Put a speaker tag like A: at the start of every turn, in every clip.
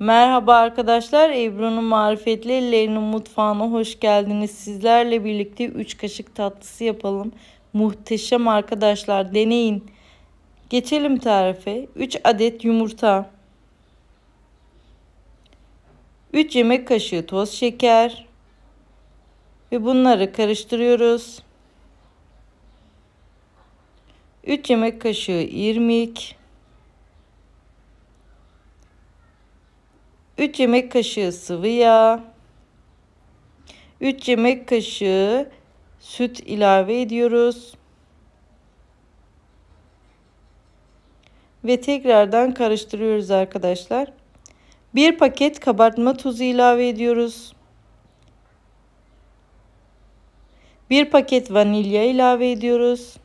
A: Merhaba arkadaşlar Ebru'nun marifetli ellerinin mutfağına hoş geldiniz. Sizlerle birlikte 3 kaşık tatlısı yapalım. Muhteşem arkadaşlar deneyin. Geçelim tarife. 3 adet yumurta. 3 yemek kaşığı toz şeker. Ve bunları karıştırıyoruz. 3 yemek kaşığı irmik. 3 yemek kaşığı sıvı yağ, 3 yemek kaşığı süt ilave ediyoruz. Ve tekrardan karıştırıyoruz arkadaşlar. 1 paket kabartma tuzu ilave ediyoruz. 1 paket vanilya ilave ediyoruz.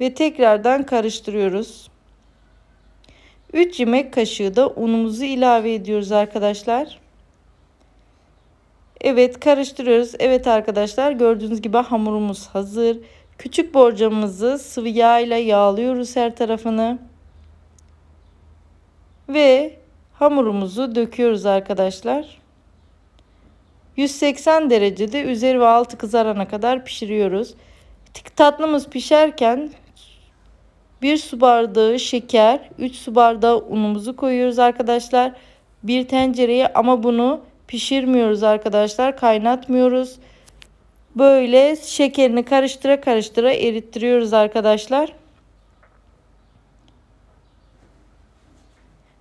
A: Ve tekrardan karıştırıyoruz. 3 yemek kaşığı da unumuzu ilave ediyoruz arkadaşlar. Evet karıştırıyoruz. Evet arkadaşlar gördüğünüz gibi hamurumuz hazır. Küçük borcamımızı sıvı yağ ile yağlıyoruz her tarafını. Ve hamurumuzu döküyoruz arkadaşlar. 180 derecede üzeri ve altı kızarana kadar pişiriyoruz. Tatlımız pişerken 1 su bardağı şeker, 3 su bardağı unumuzu koyuyoruz arkadaşlar. Bir tencereye ama bunu pişirmiyoruz arkadaşlar. Kaynatmıyoruz. Böyle şekerini karıştıra karıştıra erittiriyoruz arkadaşlar.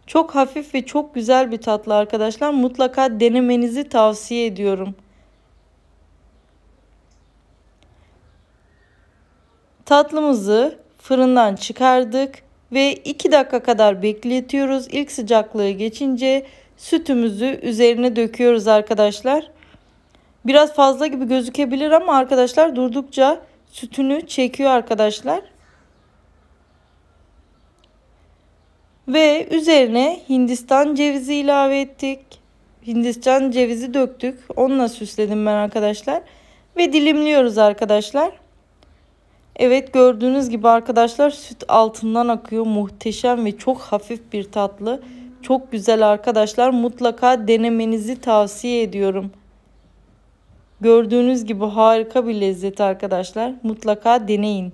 A: Çok hafif ve çok güzel bir tatlı arkadaşlar. Mutlaka denemenizi tavsiye ediyorum. Tatlımızı Fırından çıkardık ve 2 dakika kadar bekletiyoruz. İlk sıcaklığı geçince sütümüzü üzerine döküyoruz arkadaşlar. Biraz fazla gibi gözükebilir ama arkadaşlar durdukça sütünü çekiyor arkadaşlar. Ve üzerine Hindistan cevizi ilave ettik. Hindistan cevizi döktük. Onunla süsledim ben arkadaşlar. Ve dilimliyoruz arkadaşlar. Evet gördüğünüz gibi arkadaşlar süt altından akıyor. Muhteşem ve çok hafif bir tatlı. Çok güzel arkadaşlar. Mutlaka denemenizi tavsiye ediyorum. Gördüğünüz gibi harika bir lezzet arkadaşlar. Mutlaka deneyin.